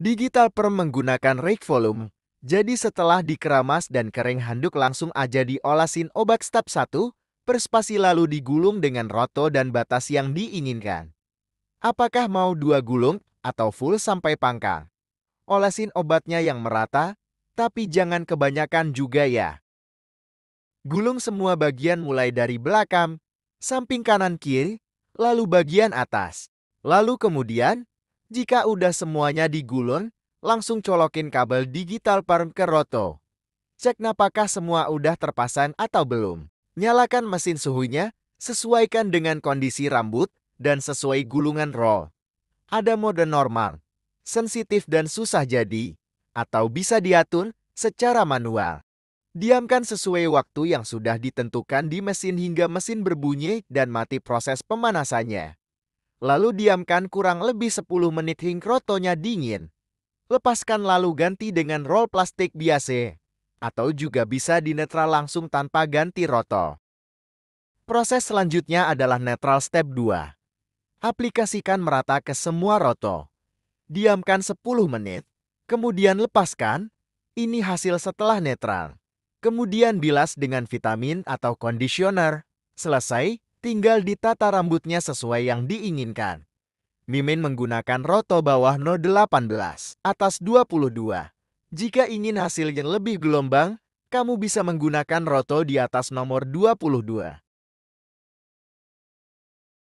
Digital perm menggunakan rake volume. Jadi setelah dikeramas dan kering handuk langsung aja diolasin obat step 1, perspasi lalu digulung dengan roto dan batas yang diinginkan. Apakah mau dua gulung atau full sampai pangkal? Olesin obatnya yang merata, tapi jangan kebanyakan juga ya. Gulung semua bagian mulai dari belakang, samping kanan kiri, lalu bagian atas. Lalu kemudian, jika udah semuanya digulung, langsung colokin kabel digital perm ke roto. Cek apakah semua udah terpasang atau belum. Nyalakan mesin suhunya, sesuaikan dengan kondisi rambut, dan sesuai gulungan roll. Ada mode normal, sensitif dan susah jadi, atau bisa diatur secara manual. Diamkan sesuai waktu yang sudah ditentukan di mesin hingga mesin berbunyi dan mati proses pemanasannya. Lalu diamkan kurang lebih 10 menit hingga rotonya dingin. Lepaskan lalu ganti dengan roll plastik biasa. Atau juga bisa dinetral langsung tanpa ganti roto. Proses selanjutnya adalah netral step 2. Aplikasikan merata ke semua roto. Diamkan 10 menit. Kemudian lepaskan. Ini hasil setelah netral. Kemudian bilas dengan vitamin atau conditioner. Selesai, tinggal ditata rambutnya sesuai yang diinginkan. Mimin menggunakan roto bawah no 18 atas 22. Jika ingin hasil yang lebih gelombang, kamu bisa menggunakan roto di atas nomor 22.